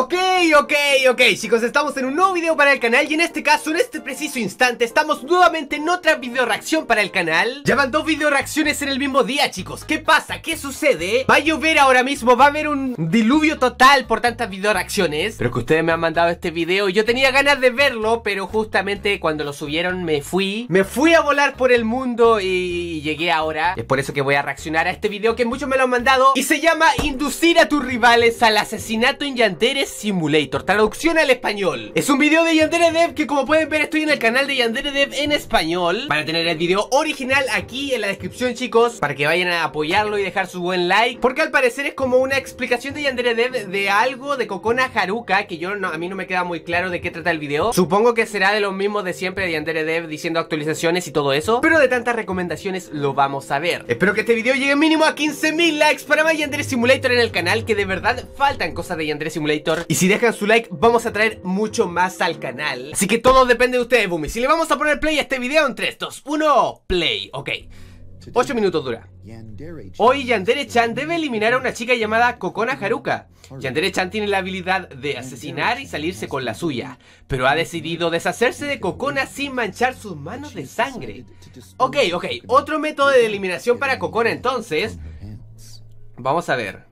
Ok, ok, ok chicos, estamos en un nuevo video para el canal y en este caso, en este preciso instante, estamos nuevamente en otra video reacción para el canal Ya van dos video reacciones en el mismo día chicos, ¿qué pasa? ¿Qué sucede? Va a llover ahora mismo, va a haber un diluvio total por tantas video reacciones Pero que ustedes me han mandado este video, Y yo tenía ganas de verlo, pero justamente cuando lo subieron me fui Me fui a volar por el mundo y llegué ahora Es por eso que voy a reaccionar a este video que muchos me lo han mandado Y se llama Inducir a tus rivales al asesinato en Yanteres Simulator, traducción al español Es un video de Yandere Dev que como pueden ver estoy en el canal de Yandere Dev en español Van a tener el video original aquí en la descripción chicos Para que vayan a apoyarlo y dejar su buen like Porque al parecer es como una explicación de Yandere Dev de algo de Cocona Haruka Que yo a mí no me queda muy claro de qué trata el video Supongo que será de los mismos de siempre de Yandere Dev diciendo actualizaciones y todo eso Pero de tantas recomendaciones lo vamos a ver Espero que este video llegue mínimo a 15.000 likes para más Yandere Simulator en el canal Que de verdad faltan cosas de Yandere Simulator y si dejan su like, vamos a traer mucho más al canal. Así que todo depende de ustedes, Bumi. Si le vamos a poner play a este video en estos 2, 1, play. Ok. 8 minutos dura. Hoy Yandere-chan debe eliminar a una chica llamada Kokona Haruka. Yandere-chan tiene la habilidad de asesinar y salirse con la suya, pero ha decidido deshacerse de Kokona sin manchar sus manos de sangre. Ok, ok, otro método de eliminación para Kokona entonces. Vamos a ver.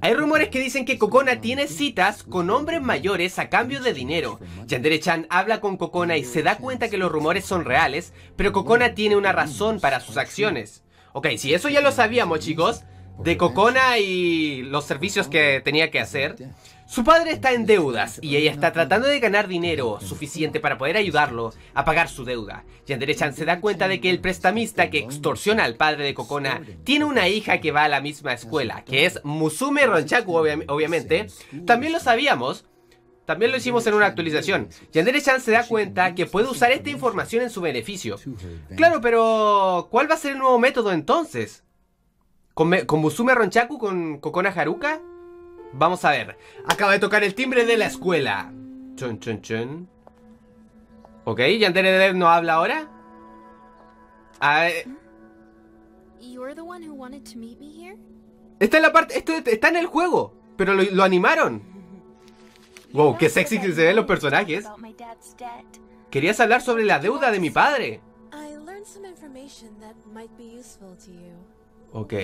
Hay rumores que dicen que Cocona tiene citas con hombres mayores a cambio de dinero. Yandere-chan habla con Cocona y se da cuenta que los rumores son reales, pero Cocona tiene una razón para sus acciones. Ok, si eso ya lo sabíamos, chicos, de Cocona y los servicios que tenía que hacer. Su padre está en deudas y ella está tratando de ganar dinero suficiente para poder ayudarlo a pagar su deuda. Yandere-chan se da cuenta de que el prestamista que extorsiona al padre de Cocona tiene una hija que va a la misma escuela, que es Musume Ronchaku, obviamente. También lo sabíamos, también lo hicimos en una actualización. Yandere-chan se da cuenta que puede usar esta información en su beneficio. Claro, pero ¿cuál va a ser el nuevo método entonces? con, con Musume Ronchaku, con Kokona Haruka. Vamos a ver. Acaba de tocar el timbre de la escuela. Chon, chon, chon. Ok, Yandere Dev no habla ahora. A ver. Esta es la parte. Esto está en el juego. Pero lo, animaron. Wow, qué sexy que se ven los personajes. Querías hablar sobre la deuda de mi padre. Ok.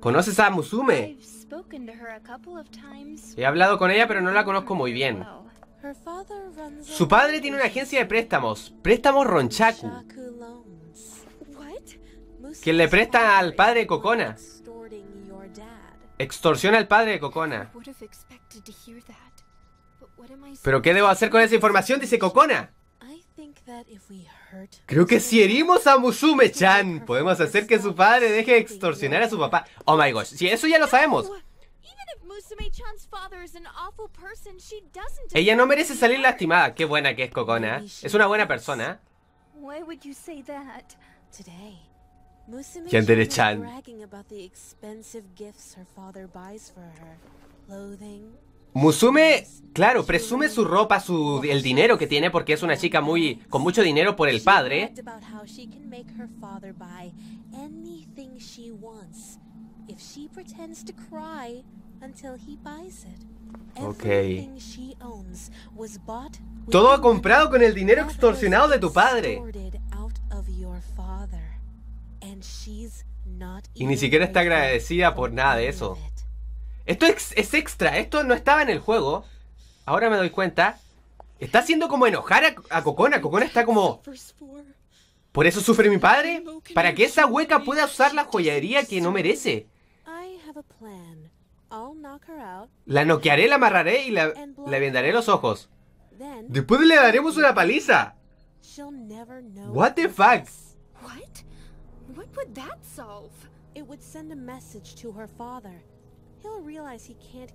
¿Conoces a Musume? He hablado con ella, pero no la conozco muy bien. Su padre tiene una agencia de préstamos, Préstamos Ronchaku, que le presta al padre de Cocona. Extorsiona al padre de Cocona. ¿Pero qué debo hacer con esa información? Dice Cocona. Creo que si herimos a Musume-chan, podemos hacer que su padre deje extorsionar a su papá. Oh my gosh, si eso ya lo sabemos. Ella no merece salir lastimada. Qué buena que es Kokona. Es una buena persona. Yandere-chan. Musume, claro, presume su ropa, su, el dinero que tiene porque es una chica muy con mucho dinero por el padre. Ok. Todo comprado con el dinero extorsionado de tu padre. Y ni siquiera está agradecida por nada de eso. Esto es, extra, esto no estaba en el juego. Ahora me doy cuenta. Está haciendo como enojar a, Cocona. Cocona está como... ¿Por eso sufre mi padre? Para que esa hueca pueda usar la joyería que no merece. La noquearé, la amarraré y la, le vendaré los ojos. Después le daremos una paliza. What the fuck? a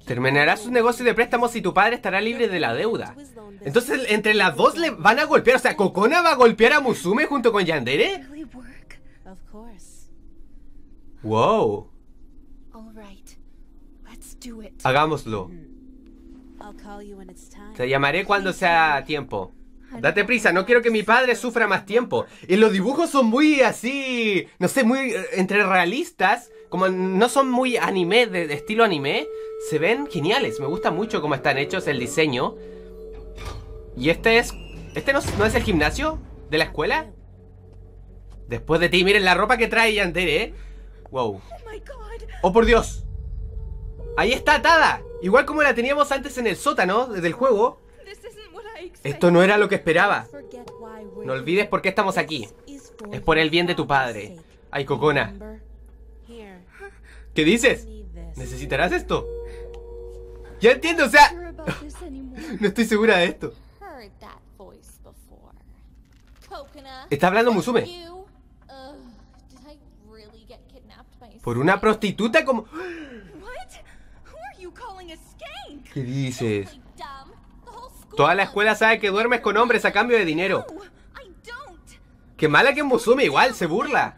Terminará su negocio de préstamos y tu padre estará libre de la deuda. Entonces, entre las dos le van a golpear. O sea, Kokona va a golpear a Musume junto con Yandere. Wow. Hagámoslo. Hmm. Te llamaré cuando sea tiempo. Date prisa, no quiero que mi padre sufra más tiempo. Y los dibujos son muy así, no sé, muy eh, entre realistas como no son muy anime, de, estilo anime, se ven geniales. Me gusta mucho cómo están hechos, el diseño. Y este es... ¿Este no, es el gimnasio de la escuela? Después de ti, miren la ropa que trae Yandere, ¿eh? Wow. ¡Oh, oh por Dios! ¡Ahí está atada! Igual como la teníamos antes en el sótano del juego. Esto no era lo que esperaba. No olvides por qué estamos aquí. Es por el bien de tu padre. Ay, Cocona. ¿Qué dices? ¿Necesitarás esto? Ya entiendo, o sea... no estoy segura de esto. Está hablando Musume. Por una prostituta como... ¿Qué dices? Toda la escuela sabe que duermes con hombres a cambio de dinero. Qué mala que Musume igual, se burla.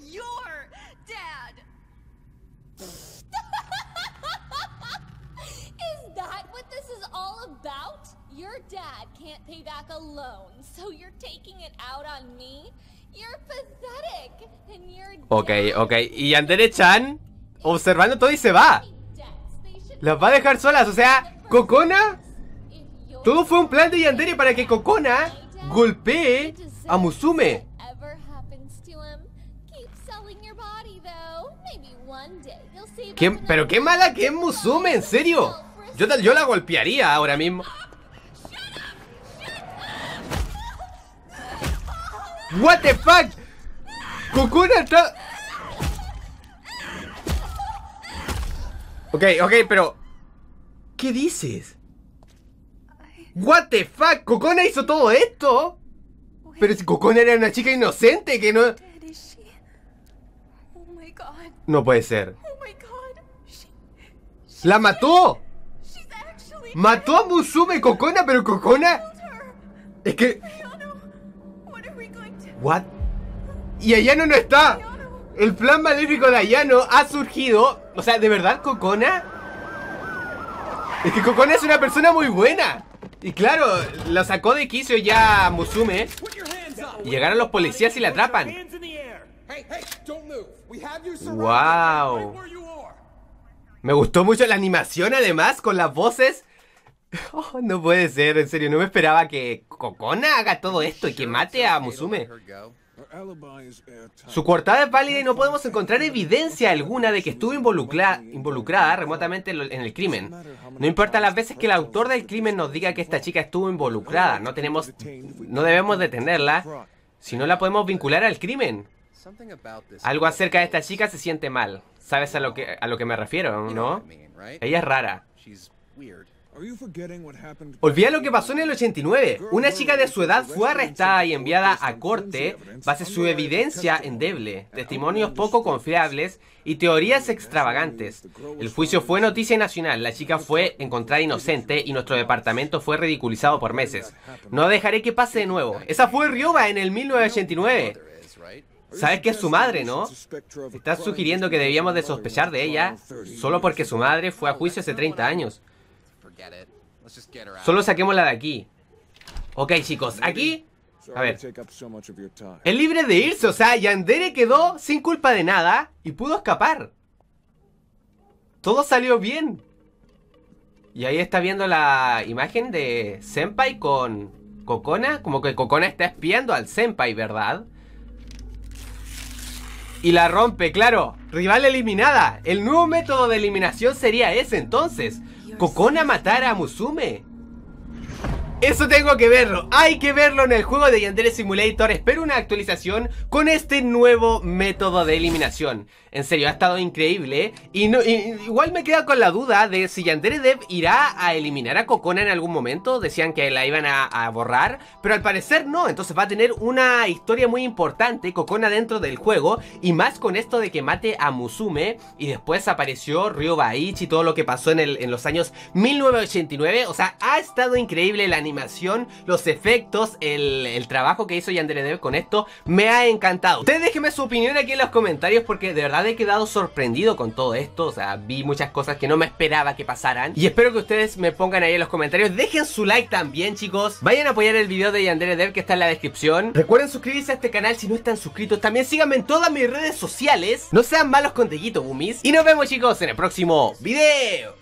Ok, ok. Y chan observando todo y se va. Las va a dejar solas, o sea, Cocona. Todo fue un plan de Yandere para que Cocona golpee a Musume. pero qué mala que es Musume, en serio. Yo, yo la golpearía ahora mismo. What the fuck? Cocona está... Ok, ok, pero... ¿Qué dices? What the fuck? ¿Cocona hizo todo esto? Pero si Cocona era una chica inocente que no... No puede ser. ¡La mató! Mató a Musume Cocona, pero Cocona... Es que ¿What? Y Ayano no está. El plan maléfico de Ayano ha surgido. O sea, ¿de verdad Cocona? Es que Cocona es una persona muy buena. Y claro, la sacó de quicio ya Musume. Y llegaron los policías y la atrapan. Wow. Me gustó mucho la animación además con las voces Oh, no puede ser, en serio, no me esperaba que Cocona haga todo esto y que mate a Musume. Su cortada es válida y no podemos encontrar evidencia alguna de que estuvo involucrada remotamente en el crimen. No importa las veces que el autor del crimen nos diga que esta chica estuvo involucrada, no tenemos, no debemos detenerla, si no la podemos vincular al crimen. Algo acerca de esta chica se siente mal. Sabes a lo que a lo que me refiero, ¿no? Ella es rara. Olvida lo que pasó en el 89. Una chica de su edad fue arrestada y enviada a corte base su evidencia endeble, testimonios poco confiables y teorías extravagantes. El juicio fue noticia nacional, la chica fue encontrada inocente y nuestro departamento fue ridiculizado por meses. No dejaré que pase de nuevo. Esa fue Rioba en el 1989. ¿Sabes que es su madre, no? ¿Estás sugiriendo que debíamos de sospechar de ella solo porque su madre fue a juicio hace 30 años? Solo la de aquí. Ok, chicos, aquí... A ver. Es libre de irse, o sea, Yandere quedó sin culpa de nada y pudo escapar. Todo salió bien. Y ahí está viendo la imagen de Senpai con Kokona. Como que Kokona está espiando al Senpai, ¿verdad? Y la rompe, claro. Rival eliminada. El nuevo método de eliminación sería ese entonces. Kokona matara a Musume. Eso tengo que verlo, hay que verlo en el juego de Yandere Simulator Espero una actualización con este nuevo método de eliminación En serio, ha estado increíble Y, igual me queda con la duda de si Yandere Dev irá a eliminar a Kokona en algún momento Decían que la iban a, borrar, pero al parecer no Entonces va a tener una historia muy importante Kokona dentro del juego Y más con esto de que mate a Musume Y después apareció Ryo Baichi y todo lo que pasó en, en los años 1989 O sea, ha estado increíble la animación animación, los efectos, el, trabajo que hizo Dev con esto, me ha encantado. Ustedes déjenme su opinión aquí en los comentarios porque de verdad he quedado sorprendido con todo esto, o sea, vi muchas cosas que no me esperaba que pasaran y espero que ustedes me pongan ahí en los comentarios, dejen su like también chicos, vayan a apoyar el video de Dev que está en la descripción, recuerden suscribirse a este canal si no están suscritos, también síganme en todas mis redes sociales, no sean malos con Bumis y nos vemos chicos en el próximo video.